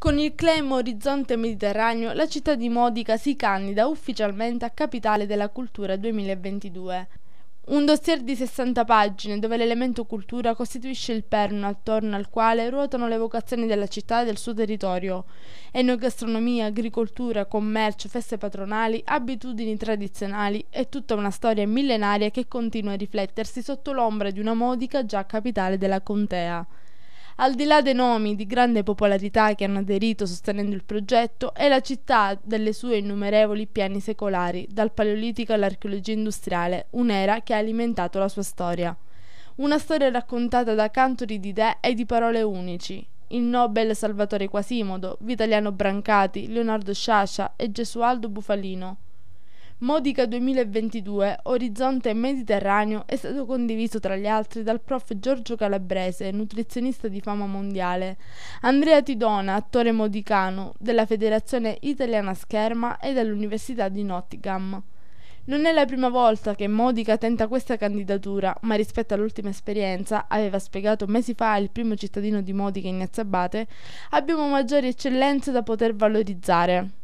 Con il claim Orizzonte Mediterraneo, la città di Modica si candida ufficialmente a Capitale della Cultura 2022. Un dossier di 60 pagine dove l'elemento cultura costituisce il perno attorno al quale ruotano le vocazioni della città e del suo territorio. Enogastronomia, agricoltura, commercio, feste patronali, abitudini tradizionali e tutta una storia millenaria che continua a riflettersi sotto l'ombra di una modica già capitale della contea. Al di là dei nomi di grande popolarità che hanno aderito sostenendo il progetto, è la città delle sue innumerevoli piani secolari, dal Paleolitico all'archeologia industriale, un'era che ha alimentato la sua storia. Una storia raccontata da cantori di idee e di parole unici, il Nobel Salvatore Quasimodo, Vitaliano Brancati, Leonardo Sciascia e Gesualdo Bufalino. Modica 2022 Orizzonte Mediterraneo è stato condiviso tra gli altri dal prof Giorgio Calabrese, nutrizionista di fama mondiale, Andrea Tidona, attore modicano della Federazione Italiana Scherma e dell'Università di Nottingham. Non è la prima volta che Modica tenta questa candidatura, ma rispetto all'ultima esperienza, aveva spiegato mesi fa il primo cittadino di Modica Ignazio Abate, abbiamo maggiori eccellenze da poter valorizzare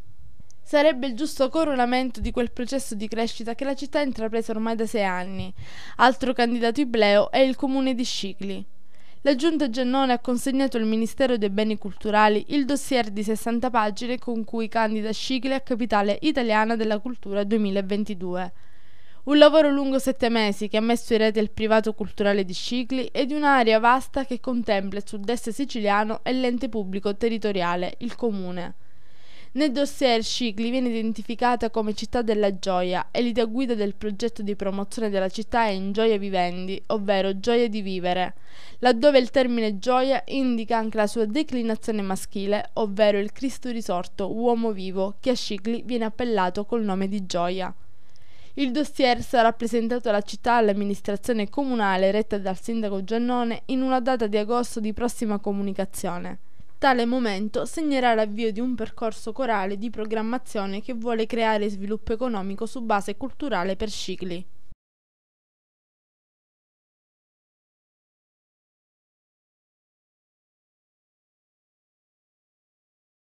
sarebbe il giusto coronamento di quel processo di crescita che la città ha intrapreso ormai da sei anni. Altro candidato ibleo è il comune di Scicli. La giunta Giannone ha consegnato al Ministero dei Beni Culturali il dossier di 60 pagine con cui candida Scicli a capitale italiana della cultura 2022. Un lavoro lungo sette mesi che ha messo in rete il privato culturale di Scicli ed un'area vasta che contempla il sud-est siciliano e l'ente pubblico territoriale, il comune. Nel dossier Scicli viene identificata come città della gioia e l'idea guida del progetto di promozione della città è in gioia vivendi, ovvero gioia di vivere, laddove il termine gioia indica anche la sua declinazione maschile, ovvero il Cristo risorto, uomo vivo, che a Scicli viene appellato col nome di gioia. Il dossier sarà presentato alla città all'amministrazione comunale retta dal sindaco Giannone in una data di agosto di prossima comunicazione. Tale momento segnerà l'avvio di un percorso corale di programmazione che vuole creare sviluppo economico su base culturale per cicli.